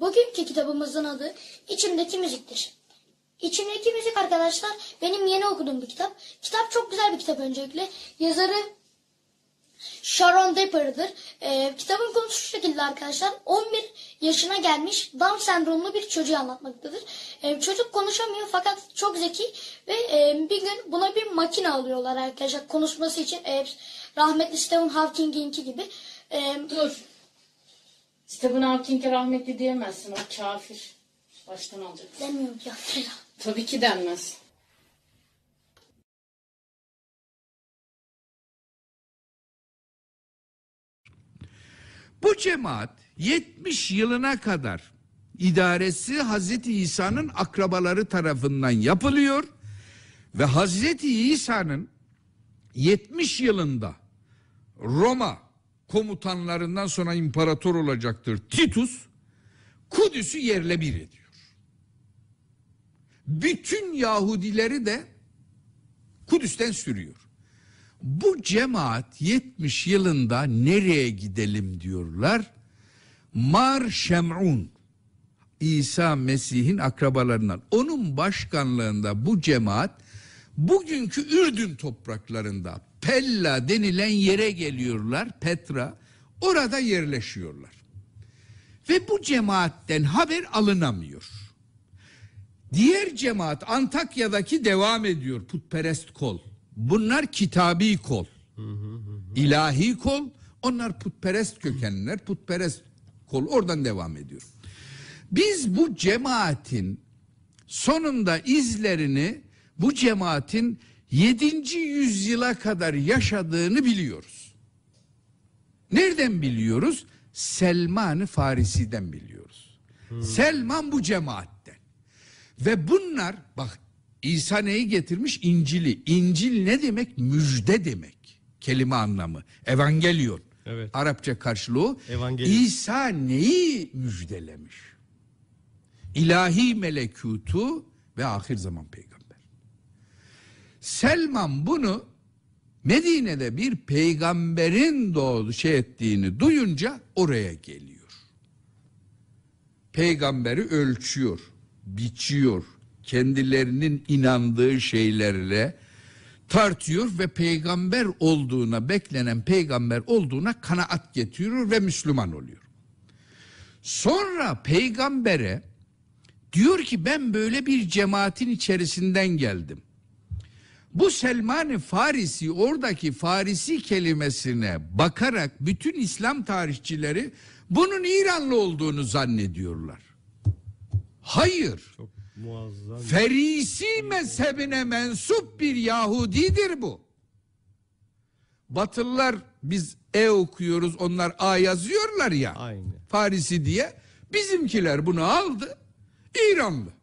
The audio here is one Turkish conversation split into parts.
Bugünkü kitabımızın adı İçimdeki Müzik'tir. İçimdeki Müzik arkadaşlar benim yeni okuduğum bir kitap. Kitap çok güzel bir kitap öncelikle. Yazarı Sharon Depper'dır. Ee, kitabın konusu şu şekilde arkadaşlar. 11 yaşına gelmiş Down sendromlu bir çocuğu anlatmaktadır. Ee, çocuk konuşamıyor fakat çok zeki ve e, bir gün buna bir makine alıyorlar arkadaşlar konuşması için. E, rahmetli Stephen Hawking'inki gibi. E, Dur. Stephen Hawking'e rahmetli diyemezsin. O kafir. Baştan alacak. Demiyorum kafir. Tabii ki denmez. Bu cemaat 70 yılına kadar idaresi Hazreti İsa'nın akrabaları tarafından yapılıyor ve Hazreti İsa'nın 70 yılında Roma komutanlarından sonra imparator olacaktır Titus Kudüs'ü yerle bir ediyor. Bütün Yahudileri de Kudüs'ten sürüyor. Bu cemaat 70 yılında nereye gidelim diyorlar. Mar Şem'un İsa Mesih'in akrabalarından. Onun başkanlığında bu cemaat bugünkü Ürdün topraklarında Pella denilen yere geliyorlar Petra. Orada yerleşiyorlar. Ve bu cemaatten haber alınamıyor. Diğer cemaat Antakya'daki devam ediyor putperest kol. Bunlar kitabi kol. ilahi kol. Onlar putperest kökenler, putperest kol. Oradan devam ediyor. Biz bu cemaatin sonunda izlerini bu cemaatin 7. yüzyıla kadar yaşadığını biliyoruz. Nereden biliyoruz? Selman-ı Farisi'den biliyoruz. Hmm. Selman bu cemaatten. Ve bunlar bak İsa neyi getirmiş? İncil'i. İncil ne demek? Müjde demek. Kelime anlamı. Evangelion. Evet. Arapça karşılığı. Evangelion. İsa neyi müjdelemiş? İlahi melekutu ve ahir zaman peygamber. Selman bunu Medine'de bir peygamberin doğdu şey ettiğini duyunca oraya geliyor. Peygamberi ölçüyor, biçiyor, kendilerinin inandığı şeylerle tartıyor ve peygamber olduğuna beklenen peygamber olduğuna kanaat getiriyor ve Müslüman oluyor. Sonra peygambere diyor ki ben böyle bir cemaatin içerisinden geldim. Bu Selmani Farisi oradaki Farisi kelimesine bakarak bütün İslam tarihçileri bunun İranlı olduğunu zannediyorlar. Hayır. Çok muazzam. Ferisi mezhebine mensup bir Yahudidir bu. Batılılar biz E okuyoruz onlar A yazıyorlar ya. Aynı. Farisi diye. Bizimkiler bunu aldı. İranlı.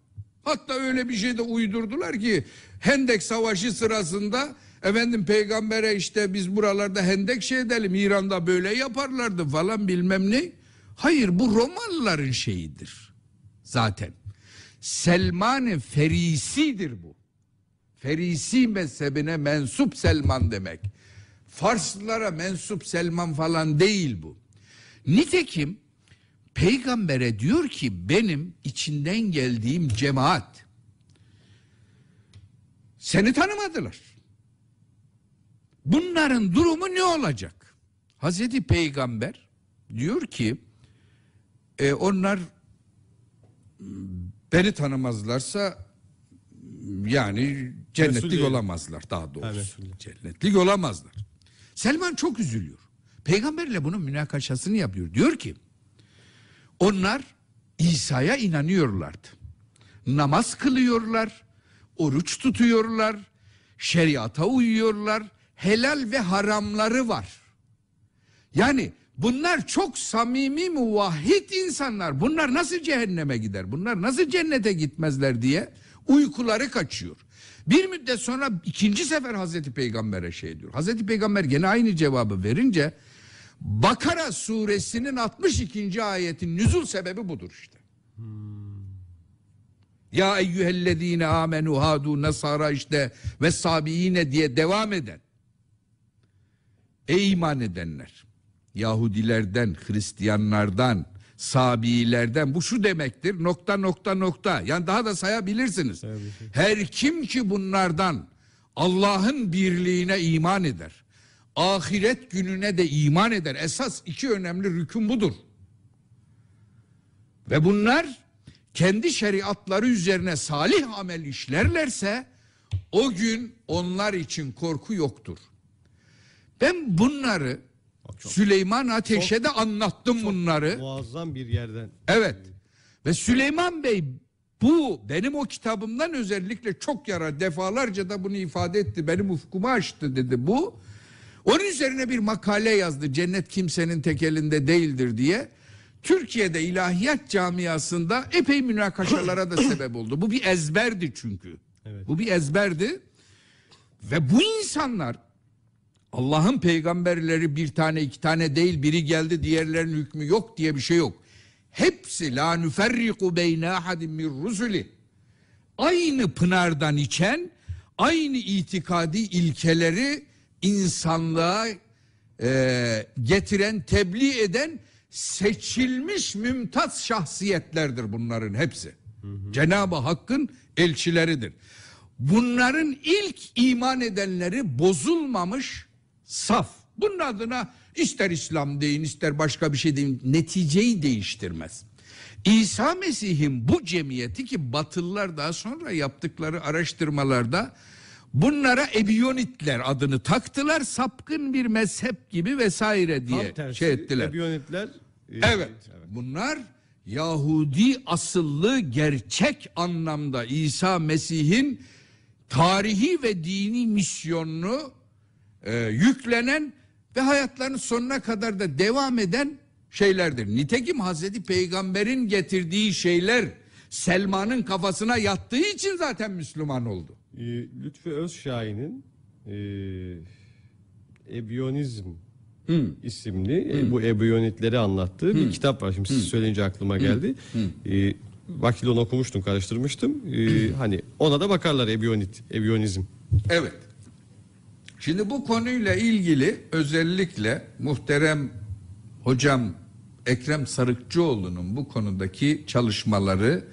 Hatta öyle bir şey de uydurdular ki Hendek Savaşı sırasında efendim peygambere işte biz buralarda hendek şey edelim İran'da böyle yaparlardı falan bilmem ne. Hayır bu Romalıların şeyidir zaten. selman Ferisi'dir bu. Ferisi mezhebine mensup Selman demek. Farslara mensup Selman falan değil bu. Nitekim Peygambere diyor ki benim içinden geldiğim cemaat seni tanımadılar. Bunların durumu ne olacak? Hazreti Peygamber diyor ki e, onlar ıı, beni tanımazlarsa yani cennetlik Resulü. olamazlar daha doğrusu. Resulü. Cennetlik olamazlar. Selman çok üzülüyor. Peygamberle bunun münakaşasını yapıyor. Diyor ki onlar İsa'ya inanıyorlardı. Namaz kılıyorlar, oruç tutuyorlar, şeriata uyuyorlar, helal ve haramları var. Yani bunlar çok samimi muvahhid insanlar. Bunlar nasıl cehenneme gider? Bunlar nasıl cennete gitmezler diye uykuları kaçıyor. Bir müddet sonra ikinci sefer Hazreti Peygamber'e şey diyor. Hazreti Peygamber gene aynı cevabı verince Bakara suresinin 62. ayetin nüzul sebebi budur işte. Ya eyyühellezine amenu hadu nasara işte ve sabiine diye devam eden. Ey iman edenler. Yahudilerden, Hristiyanlardan, Sabilerden bu şu demektir nokta nokta nokta yani daha da sayabilirsiniz. Her kim ki bunlardan Allah'ın birliğine iman eder ahiret gününe de iman eder. Esas iki önemli rüküm budur. Ve bunlar kendi şeriatları üzerine salih amel işlerlerse o gün onlar için korku yoktur. Ben bunları çok, Süleyman Ateş'e çok, de anlattım çok bunları. Muazzam bir yerden. Evet. Ve Süleyman Bey bu benim o kitabımdan özellikle çok yara defalarca da bunu ifade etti. Benim ufkumu açtı dedi bu. Onun üzerine bir makale yazdı. Cennet kimsenin tekelinde değildir diye. Türkiye'de ilahiyat camiasında epey münakaşalara da sebep oldu. Bu bir ezberdi çünkü. Evet. Bu bir ezberdi. Ve bu insanlar Allah'ın peygamberleri bir tane iki tane değil biri geldi diğerlerinin hükmü yok diye bir şey yok. Hepsi la nüferriku beyne ahadin min rusuli. Aynı pınardan içen, aynı itikadi ilkeleri insanlığa e, getiren, tebliğ eden seçilmiş mümtaz şahsiyetlerdir bunların hepsi. Cenab-ı Hakk'ın elçileridir. Bunların ilk iman edenleri bozulmamış saf. Bunun adına ister İslam deyin ister başka bir şey deyin neticeyi değiştirmez. İsa Mesih'in bu cemiyeti ki Batılılar daha sonra yaptıkları araştırmalarda Bunlara ebiyonitler adını taktılar. Sapkın bir mezhep gibi vesaire diye tersi, şey ettiler. Ebiyonitler. E, evet. evet. Bunlar Yahudi asıllı gerçek anlamda İsa Mesih'in tarihi ve dini misyonunu e, yüklenen ve hayatlarının sonuna kadar da devam eden şeylerdir. Nitekim Hazreti Peygamber'in getirdiği şeyler Selma'nın kafasına yattığı için zaten Müslüman oldu. Ee, Lütfü Özşahin'in e, Ebiyonizm Hmm. isimli hmm. bu ebiyonitleri anlattığı hmm. bir kitap var. Şimdi hmm. siz söyleyince aklıma geldi. Hmm. Hmm. E, onu okumuştum, karıştırmıştım. E, hani ona da bakarlar ebiyonit, ebiyonizm. Evet. Şimdi bu konuyla ilgili özellikle muhterem hocam Ekrem Sarıkçıoğlu'nun bu konudaki çalışmaları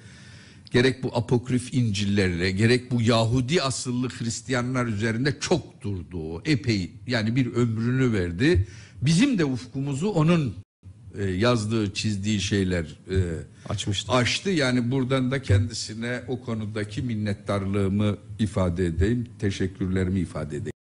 gerek bu apokrif İncillerle gerek bu Yahudi asıllı Hristiyanlar üzerinde çok durdu. Epey yani bir ömrünü verdi. Bizim de ufkumuzu onun e, yazdığı, çizdiği şeyler e, açmıştı. Açtı yani buradan da kendisine o konudaki minnettarlığımı ifade edeyim, teşekkürlerimi ifade edeyim.